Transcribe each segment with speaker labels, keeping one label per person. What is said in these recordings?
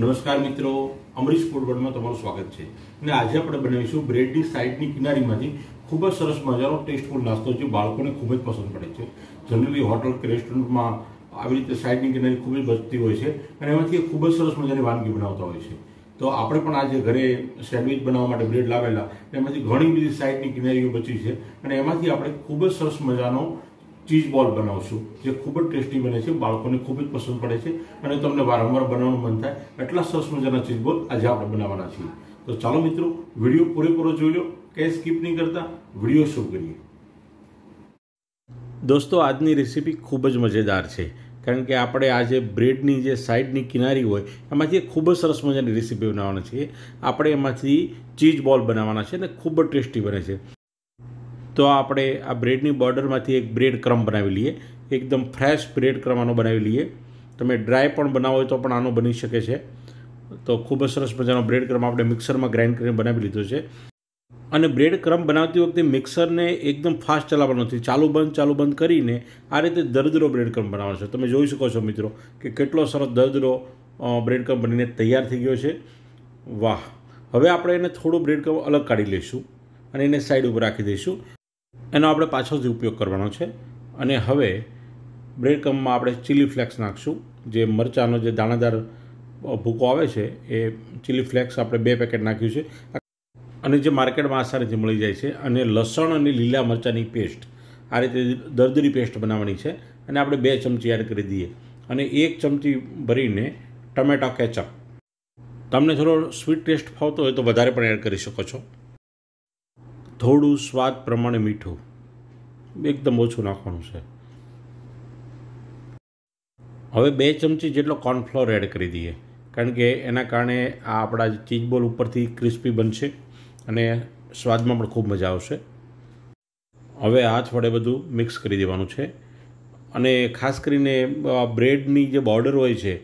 Speaker 1: નમસ્કાર મિત્રો અમરીશ ફૂડ વર્લ્ડમાં તમારું સ્વાગત છે અને આજે આપણે બનાવીશું બ્રેડની સાઈડની કિનારીમાંથી ખૂબ જ સરસ મજાનો ટેસ્ટ ફૂડ નાસ્તો જે બાળકોને ખૂબ જ પસંદ પડે છે જનરલી હોટલ કે રેસ્ટોરન્ટમાં આવી રીતે સાઇડની કિનારી ખૂબ જ બચતી હોય છે અને એમાંથી ખૂબ જ સરસ મજાની વાનગી બનાવતા હોય છે તો આપણે પણ આજે ઘરે સેન્ડવિચ બનાવવા માટે બ્રેડ લાવેલા એમાંથી ઘણી બધી સાઈડની કિનારીઓ બચી છે અને એમાંથી આપણે ખૂબ જ સરસ મજાનો ચીઝ બોલ બનાવશું જે ખૂબ જ ટેસ્ટી બને છે બાળકોને ખૂબ જ પસંદ પડે છે અને તમને વારંવાર બનાવવાનું મન થાય એટલા સરસ મજાના ચીઝ બોલ આજે આપણે બનાવવાના છીએ તો ચાલો મિત્રો વિડીયો પૂરેપૂરો જોઈ લો કે સ્કીપ નહીં કરતા વિડીયો શરૂ કરીએ દોસ્તો આજની રેસીપી ખૂબ જ મજેદાર છે કારણ કે આપણે આ જે બ્રેડની જે સાઈડની કિનારી હોય એમાંથી ખૂબ જ સરસ મજાની રેસીપી બનાવવાની છે આપણે એમાંથી ચીઝ બોલ બનાવવાના છે અને ખૂબ જ ટેસ્ટી બને છે તો આપણે આ બ્રેડની બોર્ડરમાંથી એક બ્રેડ ક્રમ બનાવી લઈએ એકદમ ફ્રેશ બ્રેડ ક્રમ આનો બનાવી લઈએ તમે ડ્રાય પણ બનાવો તો પણ આનો બની શકે છે તો ખૂબ જ સરસ મજાનો બ્રેડ ક્રમ આપણે મિક્સરમાં ગ્રાઇન્ડ કરીને બનાવી લીધો છે અને બ્રેડ ક્રમ બનાવતી વખતે મિક્સરને એકદમ ફાસ્ટ ચલાવવાનો નથી ચાલુ બંધ ચાલુ બંધ કરીને આ રીતે દરદરો બ્રેડ ક્રમ બનાવવાનો છે તમે જોઈ શકો છો મિત્રો કે કેટલો સરસ દરદરો બ્રેડ ક્રમ બનીને તૈયાર થઈ ગયો છે વાહ હવે આપણે એને થોડું બ્રેડ ક્રમ અલગ કાઢી લઈશું અને એને સાઈડ ઉપર રાખી દઈશું એનો આપણે પાછળથી ઉપયોગ કરવાનો છે અને હવે બ્રેડ આપણે ચીલી ફ્લેક્સ નાખશું જે મરચાંનો જે દાણાદાર ભૂકો આવે છે એ ચીલી ફ્લેક્સ આપણે બે પેકેટ નાખ્યું છે અને જે માર્કેટમાં આસાનીથી મળી જાય છે અને લસણ અને લીલા મરચાંની પેસ્ટ આ રીતે દરદરી પેસ્ટ બનાવવાની છે અને આપણે બે ચમચી એડ કરી દઈએ અને એક ચમચી ભરીને ટમેટા કેચઅપ તમને થોડો સ્વીટ ટેસ્ટ ફાવતો હોય તો વધારે પણ એડ કરી શકો છો થોડું સ્વાદ પ્રમાણે મીઠું એકદમ ઓછું નાખવાનું છે હવે બે ચમચી જેટલો કોર્નફ્લોર એડ કરી દઈએ કારણ કે એના કારણે આ આપણા ચીજબોલ ઉપરથી ક્રિસ્પી બનશે અને સ્વાદમાં પણ ખૂબ મજા આવશે હવે હાથ વડે બધું મિક્સ કરી દેવાનું છે અને ખાસ કરીને બ્રેડની જે બોર્ડર હોય છે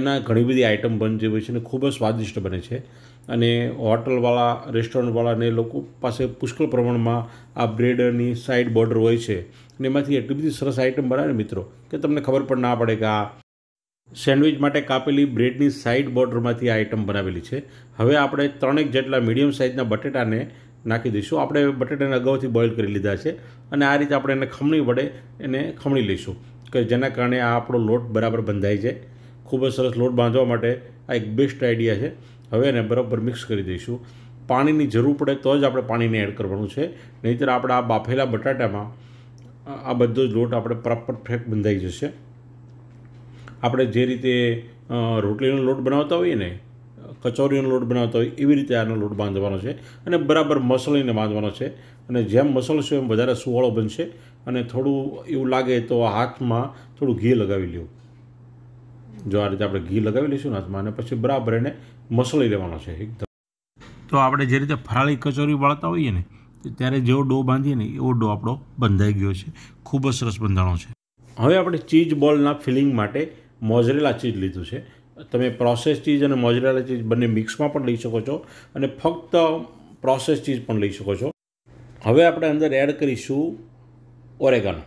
Speaker 1: એના ઘણી બધી આઇટમ બનતી હોય છે અને ખૂબ જ સ્વાદિષ્ટ બને છે અને હોટલવાળા રેસ્ટોરન્ટવાળા રેસ્ટોરન્ટવાળાને લોકો પાસે પુષ્કળ પ્રમાણમાં આ બ્રેડની સાઈડ બોર્ડર હોય છે અને એમાંથી એટલી બધી સરસ આઇટમ બનાવે મિત્રો કે તમને ખબર પણ ના પડે કે આ સેન્ડવિચ માટે કાપેલી બ્રેડની સાઈડ બોર્ડરમાંથી આ આઇટમ બનાવેલી છે હવે આપણે ત્રણેક જેટલા મીડિયમ સાઇઝના બટેટાને નાખી દઈશું આપણે બટેટાને અગાઉથી બોઇલ કરી લીધા છે અને આ રીતે આપણે એને ખમણી વડે એને ખમણી લઈશું કે જેના કારણે આ આપણો લોટ બરાબર બંધાઈ જાય ખૂબ જ સરસ લોટ બાંધવા માટે આ એક બેસ્ટ આઈડિયા છે હવે એને બરાબર મિક્સ કરી દઈશું પાણીની જરૂર પડે તો જ આપણે પાણીને એડ કરવાનું છે નહીંતર આપણે આ બાફેલા બટાટામાં આ બધો જ લોટ આપણે પ્રોપર ફેક બંધાઈ જશે આપણે જે રીતે રોટલીનો લોટ બનાવતા હોઈએ ને કચોરીનો લોટ બનાવતા હોય એવી રીતે આનો લોટ બાંધવાનો છે અને બરાબર મસળીને બાંધવાનો છે અને જેમ મસળશો એમ વધારે સુવાળો બનશે અને થોડું એવું લાગે તો હાથમાં થોડું ઘી લગાવી લેવું જો આ રીતે આપણે ઘી લગાવી લઈશું હાથમાં અને પછી બરાબર એને મસળી લેવાનો છે એકદમ તો આપણે જે રીતે ફરાળી કચોરી વાળતા હોઈએ ને ત્યારે જેવો ડો બાંધીએ ને એવો ડો આપણો બંધાઈ ગયો છે ખૂબ જ સરસ બંધાણો છે હવે આપણે ચીઝ બોલના ફિલિંગ માટે મોઝરેલા ચીઝ લીધું છે તમે પ્રોસેસ ચીઝ અને મોઝરેલા ચીઝ બંને મિક્સમાં પણ લઈ શકો છો અને ફક્ત પ્રોસેસ ચીઝ પણ લઈ શકો છો હવે આપણે અંદર એડ કરીશું ઓરેગાનો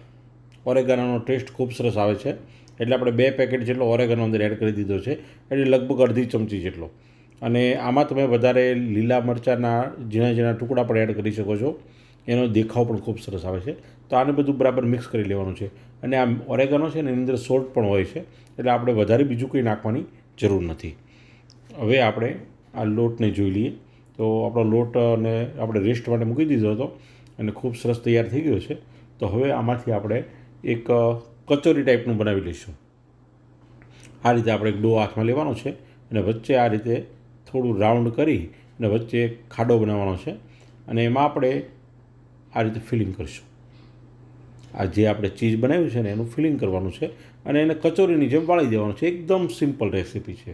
Speaker 1: ઓરેગાનાનો ટેસ્ટ ખૂબ સરસ આવે છે એટલે આપણે બે પેકેટ જેટલો ઓરેગનો અંદર એડ કરી દીધો છે એટલે લગભગ અડધી ચમચી જેટલો અને આમાં તમે વધારે લીલા મરચાંના ઝીણા ઝીણા ટુકડા પણ એડ કરી શકો છો એનો દેખાવ પણ ખૂબ સરસ આવે છે તો આને બધું બરાબર મિક્સ કરી લેવાનું છે અને આ ઓરેગનો છે ને એની અંદર સોલ્ટ પણ હોય છે એટલે આપણે વધારે બીજું કંઈ નાખવાની જરૂર નથી હવે આપણે આ લોટને જોઈ લઈએ તો આપણો લોટ અને આપણે રેસ્ટ માટે મૂકી દીધો હતો અને ખૂબ સરસ તૈયાર થઈ ગયો છે તો હવે આમાંથી આપણે એક કચોરી ટાઈપનું બનાવી લઈશું આ રીતે આપણે એક ડો હાથમાં લેવાનો છે અને વચ્ચે આ રીતે થોડું રાઉન્ડ કરી અને વચ્ચે ખાડો બનાવવાનો છે અને એમાં આપણે આ રીતે ફિલિંગ કરીશું આ જે આપણે ચીઝ બનાવ્યું છે ને એનું ફિલિંગ કરવાનું છે અને એને કચોરીની જેમ વાળી દેવાનું છે એકદમ સિમ્પલ રેસીપી છે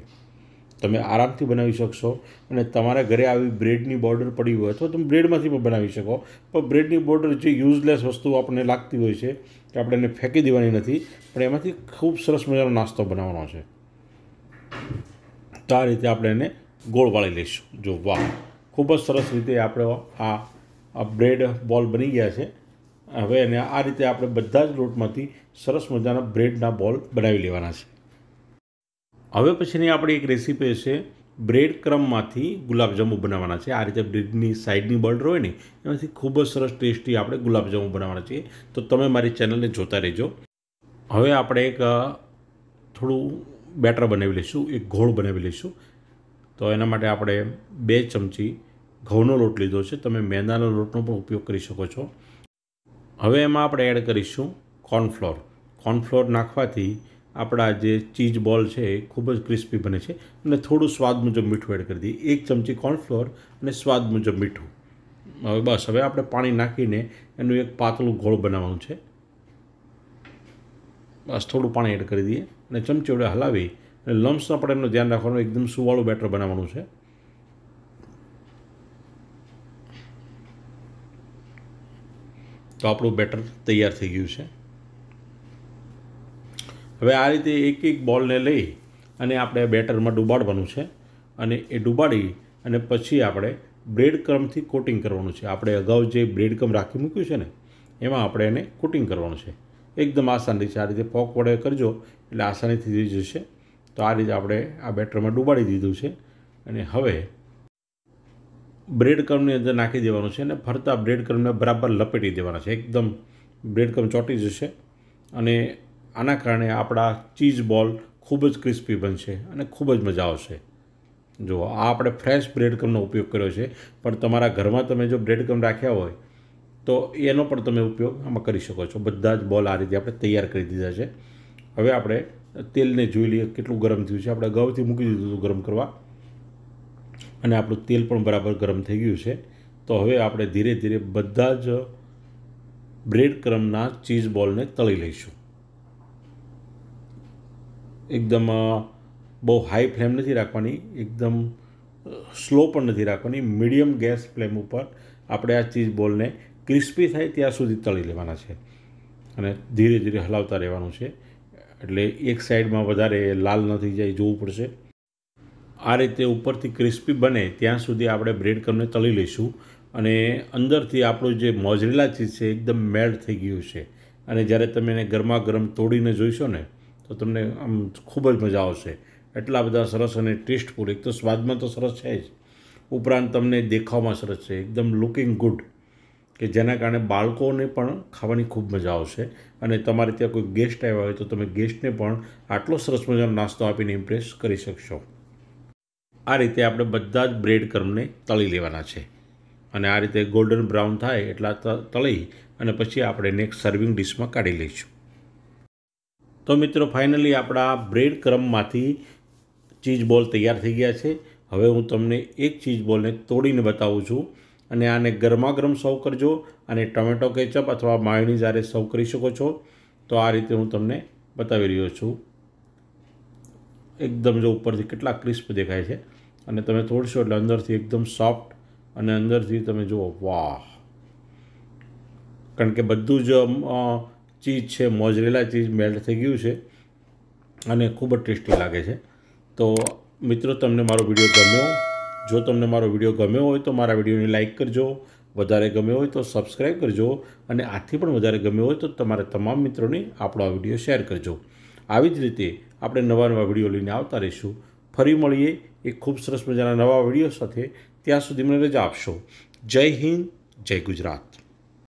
Speaker 1: તમે આરામથી બનાવી શકશો અને તમારા ઘરે આવી બ્રેડની બોર્ડર પડી હોય અથવા તમે બ્રેડમાંથી પણ બનાવી શકો પણ બ્રેડની બોર્ડર જે યુઝલેસ વસ્તુ આપણને લાગતી હોય છે કે આપણે એને ફેંકી દેવાની નથી પણ એમાંથી ખૂબ સરસ મજાનો નાસ્તો બનાવવાનો છે તો આ રીતે આપણે એને ગોળ વાળી લઈશું જો વાહ ખૂબ જ સરસ રીતે આપણે આ બ્રેડ બોલ બની ગયા છે હવે એને આ રીતે આપણે બધા જ લોટમાંથી સરસ મજાના બ્રેડના બોલ બનાવી લેવાના છે હવે પછીની આપણી એક રેસીપી છે બ્રેડ ક્રમમાંથી ગુલાબજાંબુ બનાવવાના છે આ રીતે બ્રેડની સાઈડની બર્ડર હોય ને એમાંથી ખૂબ જ સરસ ટેસ્ટી આપણે ગુલાબજાંબુ બનાવવાના છીએ તો તમે મારી ચેનલને જોતા રહેજો હવે આપણે એક થોડું બેટર બનાવી લઈશું એક ઘોળ બનાવી લઈશું તો એના માટે આપણે બે ચમચી ઘઉંનો લોટ લીધો છે તમે મેંદાનો લોટનો પણ ઉપયોગ કરી શકો છો હવે એમાં આપણે એડ કરીશું કોર્નફ્લોર કોર્નફ્લોર નાખવાથી આપણા જે ચીઝ બોલ છે એ ખૂબ જ ક્રિસ્પી બને છે અને થોડું સ્વાદ મુજબ મીઠું એડ કરી દઈએ એક ચમચી કોર્નફ્લોર અને સ્વાદ મુજબ મીઠું હવે બસ હવે આપણે પાણી નાખીને એનું એક પાતળું ઘોળ બનાવવાનું છે બસ થોડું પાણી એડ કરી દઈએ અને ચમચી વડે હલાવી અને લમ્સના આપણે એનું ધ્યાન રાખવાનું એકદમ સુવાળું બેટર બનાવવાનું છે તો આપણું બેટર તૈયાર થઈ ગયું છે હવે આ રીતે એક એક બોલને લઈ અને આપણે બેટરમાં ડૂબાડવાનું છે અને એ ડૂબાડી અને પછી આપણે બ્રેડ ક્રમથી કોટિંગ કરવાનું છે આપણે અગાઉ જે બ્રેડ ક્રમ રાખી મૂક્યું છે ને એમાં આપણે એને કોટિંગ કરવાનું છે એકદમ આસાની છે આ રીતે પોક વડે કરજો એટલે આસાનીથી થઈ જશે તો આ રીતે આપણે આ બેટરમાં ડૂબાડી દીધું છે અને હવે બ્રેડ ક્રમની અંદર નાખી દેવાનું છે અને ફરતા બ્રેડ ક્રમને બરાબર લપેટી દેવાના છે એકદમ બ્રેડ ક્રમ ચોંટી જશે અને આના કારણે આપણા ચીઝ બોલ ખૂબ જ ક્રિસ્પી બનશે અને ખૂબ જ મજા આવશે જુઓ આ આપણે ફ્રેશ બ્રેડ ક્રમનો ઉપયોગ કર્યો છે પણ તમારા ઘરમાં તમે જો બ્રેડ ક્રમ રાખ્યા હોય તો એનો પણ તમે ઉપયોગ આમાં કરી શકો છો બધા જ બોલ આ રીતે આપણે તૈયાર કરી દીધા છે હવે આપણે તેલને જોઈ લઈએ કેટલું ગરમ થયું છે આપણે અગાઉથી મૂકી દીધું હતું ગરમ કરવા અને આપણું તેલ પણ બરાબર ગરમ થઈ ગયું છે તો હવે આપણે ધીરે ધીરે બધા જ બ્રેડ ક્રમના ચીઝ બોલને તળી લઈશું એકદમ બહુ હાઈ ફ્લેમ નથી રાખવાની એકદમ સ્લો પણ નથી રાખવાની મીડિયમ ગેસ ફ્લેમ ઉપર આપણે આ ચીઝ બોલને ક્રિસ્પી થાય ત્યાં સુધી તળી લેવાના છે અને ધીરે ધીરે હલાવતા રહેવાનું છે એટલે એક સાઈડમાં વધારે લાલ નથી જાય જોવું પડશે આ રીતે ઉપરથી ક્રિસ્પી બને ત્યાં સુધી આપણે બ્રેડ ક્રમને તળી લઈશું અને અંદરથી આપણું જે મોજરેલા ચીઝ છે એકદમ મેલ્ટ થઈ ગયું છે અને જ્યારે તમે એને ગરમા ગરમ તોડીને જોઈશો ને તો તમને આમ ખૂબ જ મજા આવશે એટલા બધા સરસ અને ટેસ્ટ ફૂડ એક તો સ્વાદમાં તો સરસ છે જ ઉપરાંત તમને દેખાવમાં સરસ છે એકદમ લુકિંગ ગુડ કે જેના કારણે બાળકોને પણ ખાવાની ખૂબ મજા આવશે અને તમારે ત્યાં કોઈ ગેસ્ટ આવ્યા હોય તો તમે ગેસ્ટને પણ આટલો સરસ મજાનો નાસ્તો આપીને ઇમ્પ્રેસ કરી શકશો આ રીતે આપણે બધા જ બ્રેડ ક્રમને તળી લેવાના છે અને આ રીતે ગોલ્ડન બ્રાઉન થાય એટલા તળી અને પછી આપણે નેક્સ્ટ સર્વિંગ ડિશમાં કાઢી લઈશું તો મિત્રો ફાઇનલી આપણા બ્રેડ ક્રમમાંથી ચીઝ બોલ તૈયાર થઈ ગયા છે હવે હું તમને એક ચીઝ બોલને તોડીને બતાવું છું અને આને ગરમાગરમ સર્વ કરજો અને ટમેટો કેચઅપ અથવા માયોની જ્યારે સર્વ કરી શકો છો તો આ રીતે હું તમને બતાવી રહ્યો છું એકદમ જો ઉપરથી કેટલા ક્રિસ્પ દેખાય છે અને તમે તોડશો એટલે અંદરથી એકદમ સોફ્ટ અને અંદરથી તમે જુઓ વાહ કારણ કે બધું જ ચીઝ છે મોજરેલા ચીઝ મેલ્ટ થઈ ગયું છે અને ખૂબ જ ટેસ્ટી લાગે છે તો મિત્રો તમને મારો વિડીયો ગમ્યો જો તમને મારો વિડીયો ગમ્યો હોય તો મારા વિડીયોને લાઇક કરજો વધારે ગમ્યો હોય તો સબસ્ક્રાઈબ કરજો અને આથી પણ વધારે ગમ્યો હોય તો તમારા તમામ મિત્રોને આપણો આ વિડીયો શેર કરજો આવી જ રીતે આપણે નવા નવા વિડીયો લઈને આવતા રહીશું ફરી મળીએ એક ખૂબ સરસ મજાના નવા વિડીયો સાથે ત્યાં સુધી મને રજા આપશો જય હિન્દ જય ગુજરાત